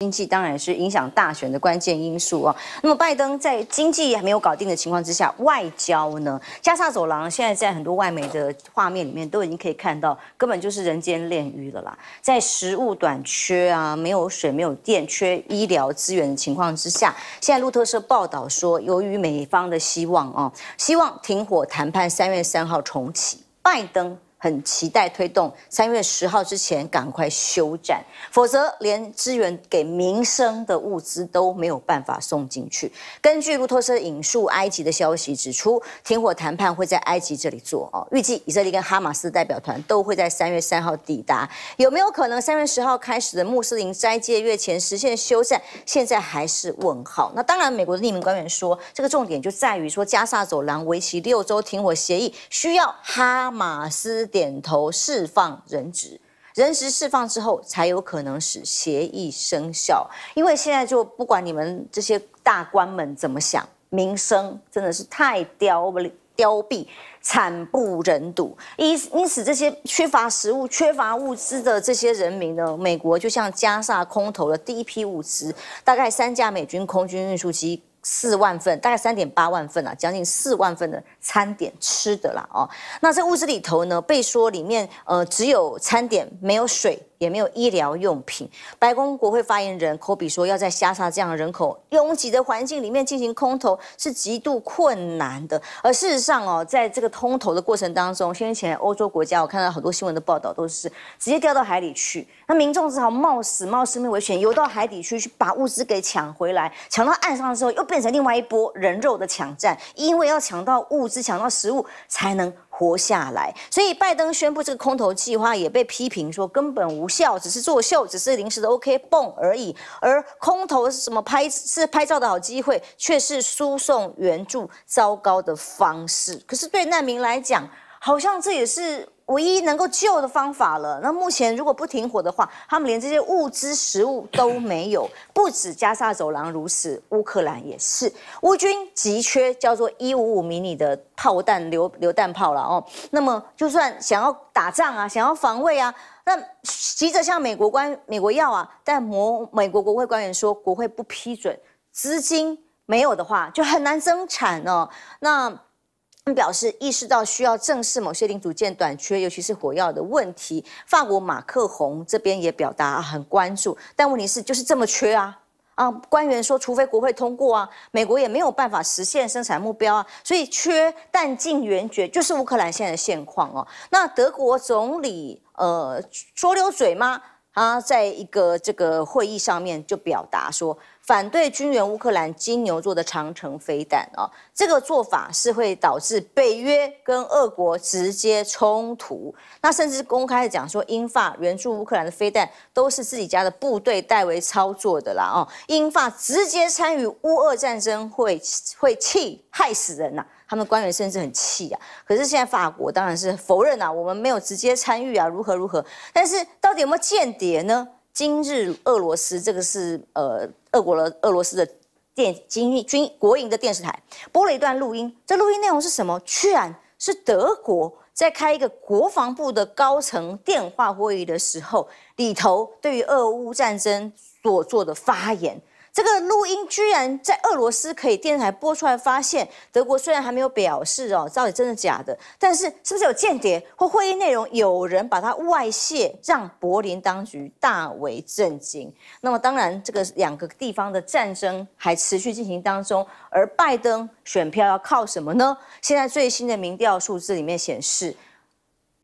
经济当然是影响大选的关键因素啊。那么拜登在经济还没有搞定的情况之下，外交呢？加沙走廊现在在很多外媒的画面里面都已经可以看到，根本就是人间炼狱了啦。在食物短缺啊、没有水、没有电、缺医疗资源的情况之下，现在路透社报道说，由于美方的希望啊，希望停火谈判三月三号重启，拜登。很期待推动三月十号之前赶快休战，否则连支援给民生的物资都没有办法送进去。根据路透社引述埃及的消息指出，停火谈判会在埃及这里做哦，预计以色列跟哈马斯代表团都会在三月三号抵达。有没有可能三月十号开始的穆斯林斋戒月前实现休战？现在还是问号。那当然，美国的匿名官员说，这个重点就在于说加萨走廊为期六周停火协议需要哈马斯。点头释放人质，人质释放之后，才有可能使协议生效。因为现在就不管你们这些大官们怎么想，民生真的是太凋不凋敝，惨不忍睹。因因此，这些缺乏食物、缺乏物资的这些人民呢？美国就像加萨空投的第一批物资，大概三架美军空军运输机。四万份，大概三点八万份啊，将近四万份的餐点吃的啦哦。那这物资里头呢，被说里面呃只有餐点，没有水。也没有医疗用品。白宫国会发言人口比说，要在加沙这样人口拥挤的环境里面进行空投，是极度困难的。而事实上哦，在这个通投的过程当中，先前欧洲国家我看到很多新闻的报道，都是直接掉到海里去。那民众只好冒死、冒生命危险游到海底去，去把物资给抢回来。抢到岸上的时候，又变成另外一波人肉的抢战，因为要抢到物资、抢到食物，才能。活下来，所以拜登宣布这个空投计划也被批评说根本无效，只是作秀，只是临时的 OK 蹦而已。而空投是什么拍是拍照的好机会，却是输送援助糟糕的方式。可是对难民来讲，好像这也是。唯一能够救的方法了。那目前如果不停火的话，他们连这些物资、食物都没有。不止加沙走廊如此，乌克兰也是。乌军急缺叫做一五五米你的炮弹、榴榴弹炮了哦。那么就算想要打仗啊，想要防卫啊，那急着向美国官美国要啊，但摩美国国会官员说，国会不批准资金没有的话，就很难生产哦。那。表示意识到需要正视某些零组件短缺，尤其是火药的问题。法国马克宏这边也表达很关注，但问题是就是这么缺啊！啊，官员说，除非国会通过啊，美国也没有办法实现生产目标啊。所以缺弹尽援绝就是乌克兰现在的现况哦。那德国总理呃，说溜嘴吗？啊，在一个这个会议上面就表达说。反对军援乌克兰金牛座的长城飞弹啊，这个做法是会导致北约跟俄国直接冲突。那甚至公开的讲说，英法援助乌克兰的飞弹都是自己家的部队代为操作的啦。哦，英法直接参与乌俄战争会会气害死人呐。他们官员甚至很气啊。可是现在法国当然是否认啦，我们没有直接参与啊，如何如何。但是到底有没有间谍呢？今日俄罗斯，这个是呃，俄国的俄罗斯的电经日军国营的电视台播了一段录音，这录音内容是什么？居然是德国在开一个国防部的高层电话会议的时候，里头对于俄乌战争所做的发言。这个录音居然在俄罗斯可以电视台播出来，发现德国虽然还没有表示哦，到底真的假的？但是是不是有间谍或会议内容有人把它外泄，让柏林当局大为震惊。那么当然，这个两个地方的战争还持续进行当中，而拜登选票要靠什么呢？现在最新的民调数字里面显示。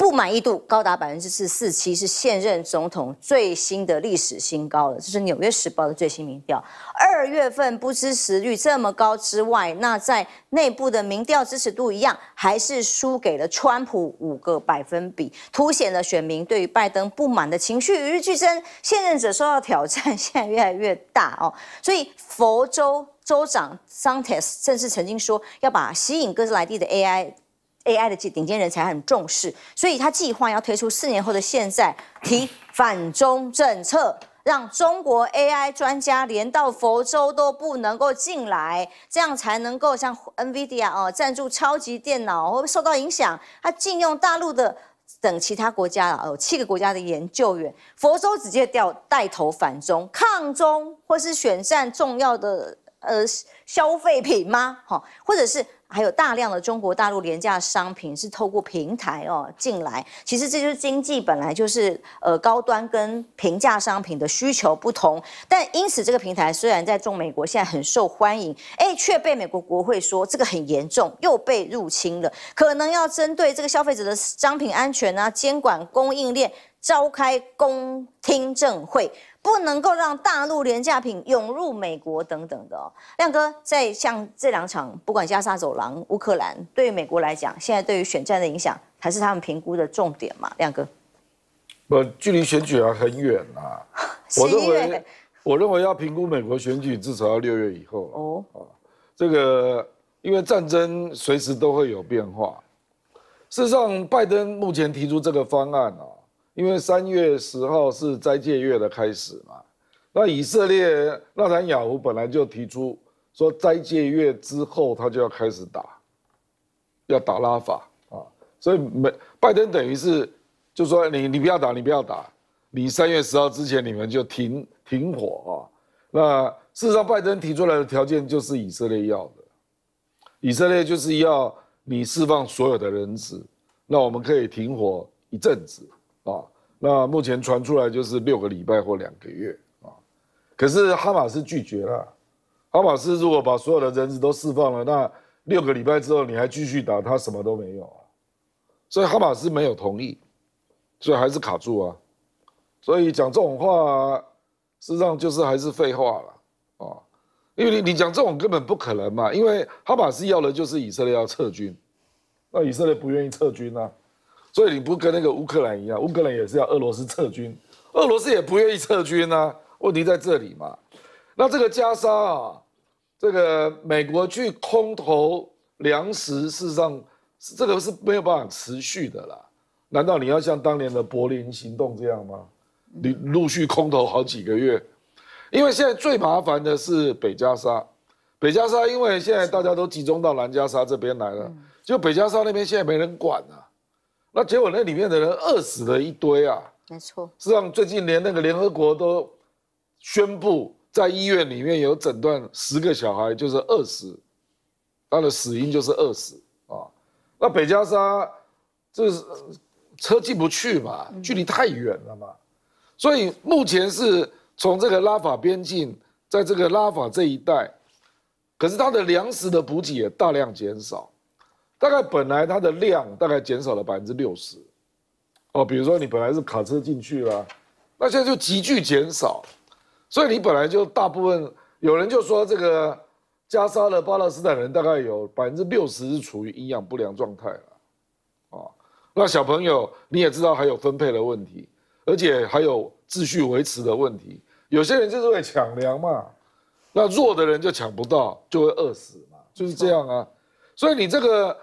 不满意度高达百分之四四七，是现任总统最新的历史新高了。这是《纽约时报》的最新民调。二月份不支持率这么高之外，那在内部的民调支持度一样，还是输给了川普五个百分比，凸显了选民对于拜登不满的情绪与日俱增。现任者受到挑战，现在越来越大哦。所以佛州州长桑特斯甚至曾经说要把吸引哥斯莱蒂的 AI。A.I. 的顶尖人才很重视，所以他计划要推出四年后的现在提反中政策，让中国 A.I. 专家连到佛州都不能够进来，这样才能够像 NVIDIA 哦，赞助超级电脑会受到影响，他禁用大陆的等其他国家了哦，七个国家的研究员，佛州直接掉带头反中抗中或是选战重要的。呃，消费品吗？哈，或者是还有大量的中国大陆廉价商品是透过平台哦进来。其实这就是经济本来就是呃高端跟平价商品的需求不同。但因此，这个平台虽然在中美国现在很受欢迎，哎，却被美国国会说这个很严重，又被入侵了，可能要针对这个消费者的商品安全啊，监管供应链召开公听证会。不能够让大陆廉价品涌入美国等等的，亮哥，在像这两场，不管加沙走廊、乌克兰，对于美国来讲，现在对于选战的影响，还是他们评估的重点嘛？亮哥，不，距离选举还很远呐。我认为，我认为要评估美国选举，至少要六月以后哦。啊，这个因为战争随时都会有变化。事实上，拜登目前提出这个方案啊。因为三月十号是斋戒月的开始嘛，那以色列纳坦雅胡本来就提出说，斋戒月之后他就要开始打，要打拉法啊，所以没拜登等于是就说你你不要打，你不要打，你三月十号之前你们就停停火啊。那事实上，拜登提出来的条件就是以色列要的，以色列就是要你释放所有的人质，那我们可以停火一阵子。那目前传出来就是六个礼拜或两个月啊，可是哈马斯拒绝了。哈马斯如果把所有的人质都释放了，那六个礼拜之后你还继续打，他什么都没有，所以哈马斯没有同意，所以还是卡住啊。所以讲这种话，事实上就是还是废话了啊，因为你你讲这种根本不可能嘛，因为哈马斯要的就是以色列要撤军，那以色列不愿意撤军啊。所以你不跟那个乌克兰一样，乌克兰也是要俄罗斯撤军，俄罗斯也不愿意撤军啊。问题在这里嘛。那这个加沙啊，这个美国去空投粮食，事实上这个是没有办法持续的啦。难道你要像当年的柏林行动这样吗？你陆续空投好几个月？因为现在最麻烦的是北加沙，北加沙因为现在大家都集中到南加沙这边来了，就北加沙那边现在没人管了。那结果，那里面的人饿死了一堆啊！没错，实际上，最近连那个联合国都宣布，在医院里面有诊断十个小孩就是饿死，他的死因就是饿死啊。那北加沙，这是车进不去嘛，距离太远了嘛，所以目前是从这个拉法边境，在这个拉法这一带，可是他的粮食的补给也大量减少。大概本来它的量大概减少了百分之六十，哦，比如说你本来是卡车进去了，那现在就急剧减少，所以你本来就大部分有人就说这个加沙的巴勒斯坦人大概有百分之六十是处于营养不良状态了，啊，那小朋友你也知道还有分配的问题，而且还有秩序维持的问题，有些人就是会抢粮嘛，那弱的人就抢不到，就会饿死嘛，就是这样啊，所以你这个。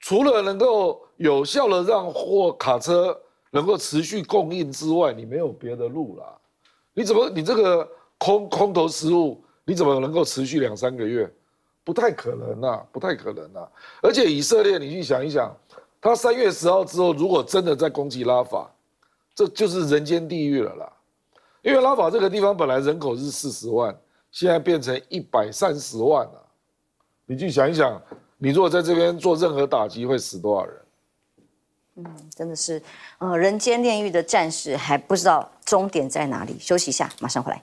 除了能够有效的让货卡车能够持续供应之外，你没有别的路了。你怎么你这个空空投食物，你怎么能够持续两三个月？不太可能啦，不太可能啦。而且以色列，你去想一想，他三月十号之后如果真的在攻击拉法，这就是人间地狱了啦。因为拉法这个地方本来人口是四十万，现在变成一百三十万了，你去想一想。你如果在这边做任何打击，会死多少人？嗯，真的是，呃，人间炼狱的战士还不知道终点在哪里。休息一下，马上回来。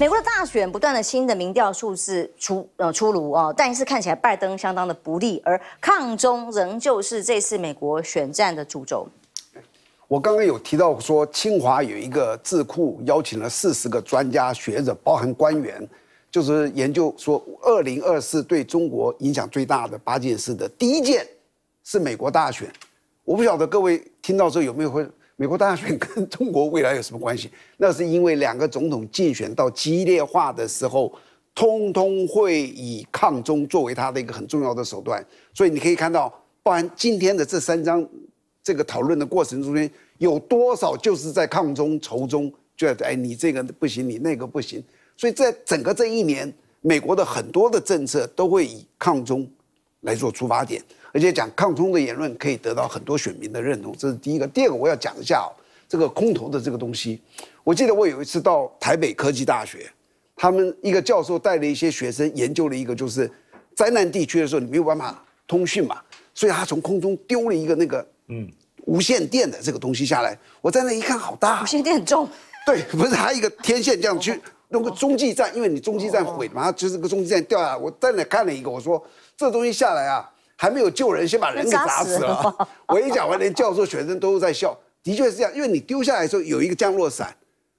美国的大选不断的新的民调数字出呃出炉啊，但是看起来拜登相当的不利，而抗中仍旧是这次美国选战的主轴。我刚刚有提到说，清华有一个智库邀请了四十个专家学者，包含官员，就是研究说二零二四对中国影响最大的八件事的第一件是美国大选，我不晓得各位听到之后有没有会。美国大选跟中国未来有什么关系？那是因为两个总统竞选到激烈化的时候，通通会以抗中作为他的一个很重要的手段。所以你可以看到，包含今天的这三张这个讨论的过程中间，有多少就是在抗中仇中，就哎你这个不行，你那个不行。所以在整个这一年，美国的很多的政策都会以抗中来做出发点。而且讲抗通的言论可以得到很多选民的认同，这是第一个。第二个我要讲一下哦，这个空投的这个东西。我记得我有一次到台北科技大学，他们一个教授带了一些学生研究了一个，就是灾难地区的时候你没有办法通讯嘛，所以他从空中丢了一个那个嗯无线电的这个东西下来。我在那一看，好大，无线电很重。对，不是还一个天线这样去弄个中继站，因为你中继站毁嘛，就是个中继站掉下来。我在那看了一个，我说这东西下来啊。还没有救人，先把人给砸死了。我一讲完，连教授、学生都在笑。的确是这样，因为你丢下来时候有一个降落伞，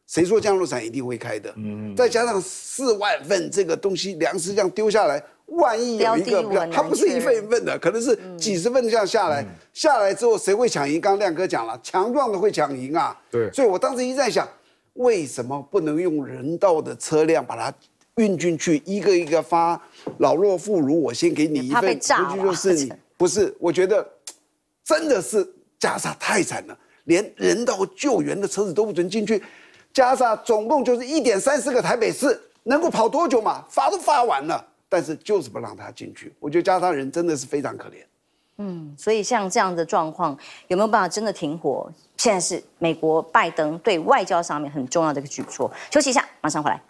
谁说降落伞一定会开的？嗯再加上四万份这个东西粮食这样丢下来，万一有一个，不，它不是一份一份的，可能是几十份这样下来。下来之后谁会抢赢？刚亮哥讲了，强壮的会抢赢啊。对。所以我当时一直在想，为什么不能用人道的车辆把它？运进去一个一个发老弱妇孺，我先给你一份。你被炸你，不是，我觉得真的是加沙太惨了，连人道救援的车子都不准进去。加沙总共就是一点三四个台北市，能够跑多久嘛？发都发完了，但是就是不让他进去。我觉得加沙人真的是非常可怜。嗯，所以像这样的状况，有没有办法真的停火？现在是美国拜登对外交上面很重要的一个举措。休息一下，马上回来。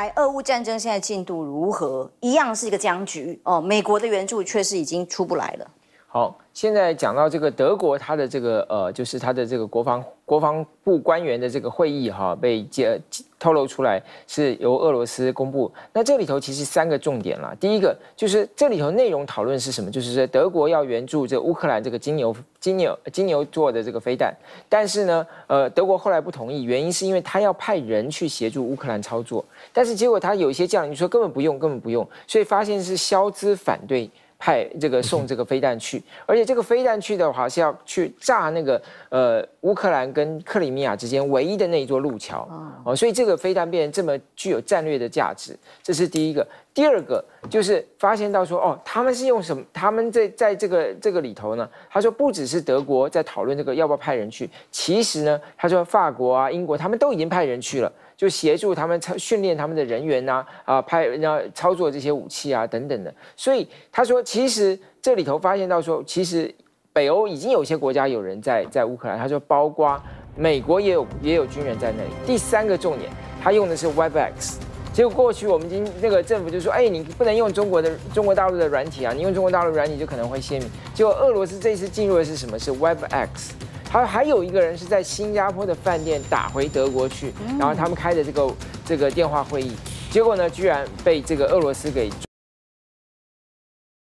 来俄乌战争现在进度如何？一样是一个僵局哦。美国的援助确实已经出不来了。好，现在讲到这个德国，它的这个呃，就是它的这个国防国防部官员的这个会议哈，被揭透露出来是由俄罗斯公布。那这里头其实三个重点啦，第一个就是这里头内容讨论是什么，就是说德国要援助这乌克兰这个金牛金牛金牛座的这个飞弹，但是呢，呃，德国后来不同意，原因是因为他要派人去协助乌克兰操作，但是结果他有一些将领说根本不用，根本不用，所以发现是消资反对。派这个送这个飞弹去，而且这个飞弹去的话是要去炸那个呃乌克兰跟克里米亚之间唯一的那一座路桥，哦，所以这个飞弹变成这么具有战略的价值，这是第一个。第二个就是发现到说，哦，他们是用什么？他们在在这个这个里头呢？他说不只是德国在讨论这个要不要派人去，其实呢，他说法国啊、英国他们都已经派人去了。就协助他们操训练他们的人员呐啊拍然后操作这些武器啊等等的，所以他说其实这里头发现到说其实北欧已经有些国家有人在在乌克兰，他说包括美国也有也有军人在那里。第三个重点，他用的是 Webex。结果过去我们经那个政府就说，哎你不能用中国的中国大陆的软体啊，你用中国大陆软体就可能会泄密。结果俄罗斯这次进入的是什么？是 Webex。还还有一个人是在新加坡的饭店打回德国去，然后他们开的这个这个电话会议，结果呢，居然被这个俄罗斯给。